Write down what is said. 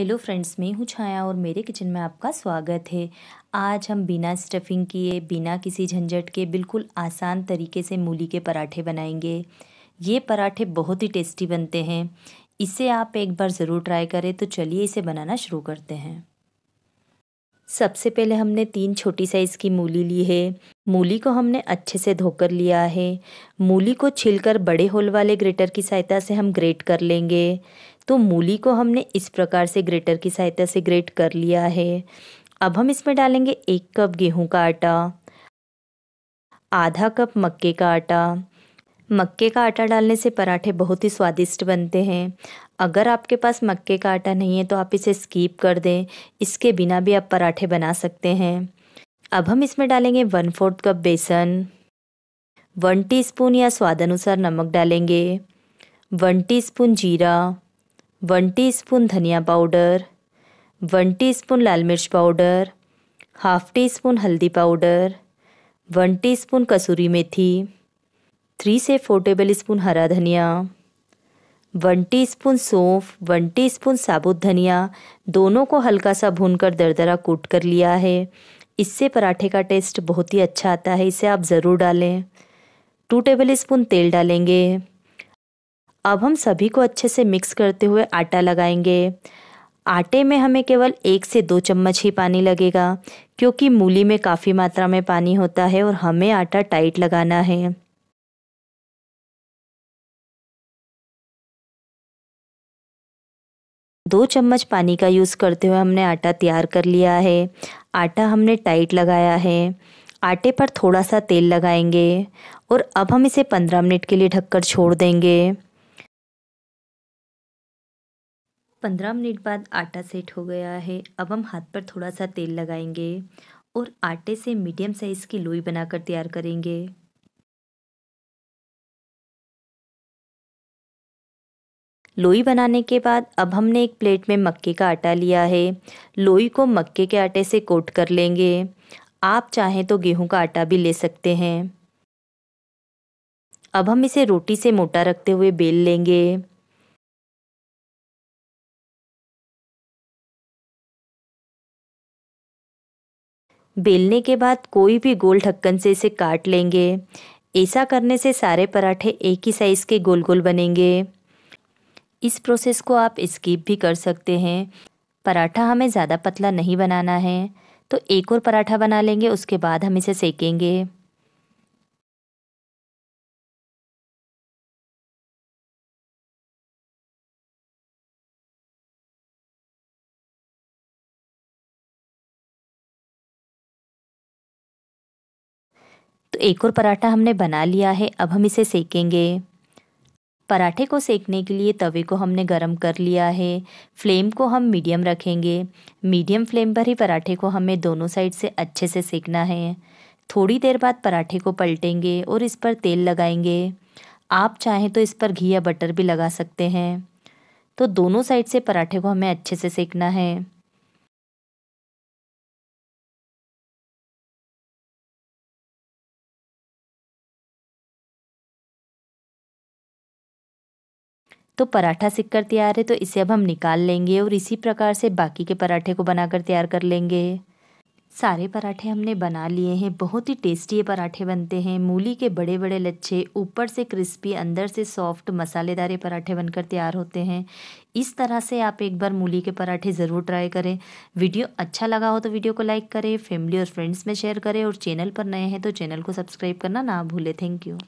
hello friends मैं हूँ छाया और मेरे किचन में आपका स्वागत है आज हम बिना स्टफिंग किए बिना किसी झंझट के बिल्कुल आसान तरीके से मूली के पराठे बनाएंगे ये पराठे बहुत ही टेस्टी बनते हैं इसे आप एक बार ज़रूर ट्राई करें तो चलिए इसे बनाना शुरू करते हैं सबसे पहले हमने तीन छोटी साइज़ की मूली ली है मूली को हमने अच्छे से धोकर लिया है मूली को छिलकर बड़े होल वाले ग्रेटर की सहायता से हम ग्रेट कर लेंगे तो मूली को हमने इस प्रकार से ग्रेटर की सहायता से ग्रेट कर लिया है अब हम इसमें डालेंगे एक कप गेहूं का आटा आधा कप मक्के का आटा मक्के का आटा डालने से पराठे बहुत ही स्वादिष्ट बनते हैं अगर आपके पास मक्के का आटा नहीं है तो आप इसे स्कीप कर दें इसके बिना भी आप पराठे बना सकते हैं अब हम इसमें डालेंगे वन फोर्थ कप बेसन वन टीस्पून या स्वाद अनुसार नमक डालेंगे वन टीस्पून जीरा वन टी स्पून धनिया पाउडर वन टी स्पून लाल मिर्च पाउडर हाफ टी स्पून हल्दी पाउडर वन टी स्पून कसूरी मेथी थ्री से फोर टेबल स्पून हरा धनिया वन टी स्पून सौंफ वन टी स्पून साबुत धनिया दोनों को हल्का सा भून कर दरदरा कूट कर लिया है इससे पराठे का टेस्ट बहुत ही अच्छा आता है इसे आप ज़रूर डालें टू टेबल स्पून तेल डालेंगे अब हम सभी को अच्छे से मिक्स करते हुए आटा लगाएंगे आटे में हमें केवल एक से दो चम्मच ही पानी लगेगा क्योंकि मूली में काफ़ी मात्रा में पानी होता है और हमें आटा टाइट लगाना है दो चम्मच पानी का यूज़ करते हुए हमने आटा तैयार कर लिया है आटा हमने टाइट लगाया है आटे पर थोड़ा सा तेल लगाएंगे और अब हम इसे पंद्रह मिनट के लिए ढककर छोड़ देंगे पंद्रह मिनट बाद आटा सेट हो गया है अब हम हाथ पर थोड़ा सा तेल लगाएंगे और आटे से मीडियम साइज़ की लोई बनाकर तैयार करेंगे लोई बनाने के बाद अब हमने एक प्लेट में मक्के का आटा लिया है लोई को मक्के के आटे से कोट कर लेंगे आप चाहें तो गेहूं का आटा भी ले सकते हैं अब हम इसे रोटी से मोटा रखते हुए बेल लेंगे बेलने के बाद कोई भी गोल ढक्कन से इसे काट लेंगे ऐसा करने से सारे पराठे एक ही साइज़ के गोल गोल बनेंगे इस प्रोसेस को आप स्किप भी कर सकते हैं पराठा हमें ज़्यादा पतला नहीं बनाना है तो एक और पराठा बना लेंगे उसके बाद हम इसे सेकेंगे एक और पराठा हमने बना लिया है अब हम इसे सेकेंगे पराठे को सेकने के लिए तवे को हमने गरम कर लिया है फ्लेम को हम मीडियम रखेंगे मीडियम फ्लेम पर ही पराठे को हमें दोनों साइड से अच्छे से सेकना है थोड़ी देर बाद पराठे को पलटेंगे और इस पर तेल लगाएंगे आप चाहें तो इस पर घी या बटर भी लगा सकते हैं तो दोनों साइड से पराठे को हमें अच्छे से सेकना है तो पराठा सीख कर तैयार है तो इसे अब हम निकाल लेंगे और इसी प्रकार से बाकी के पराठे को बनाकर तैयार कर लेंगे सारे पराठे हमने बना लिए हैं बहुत ही टेस्टी ये पराठे बनते हैं मूली के बड़े बड़े लच्छे ऊपर से क्रिस्पी अंदर से सॉफ्ट मसालेदार ये पराठे बनकर तैयार होते हैं इस तरह से आप एक बार मूली के पराठे ज़रूर ट्राई करें वीडियो अच्छा लगा हो तो वीडियो को लाइक करें फैमिली और फ्रेंड्स में शेयर करें और चैनल पर नए हैं तो चैनल को सब्सक्राइब करना ना भूलें थैंक यू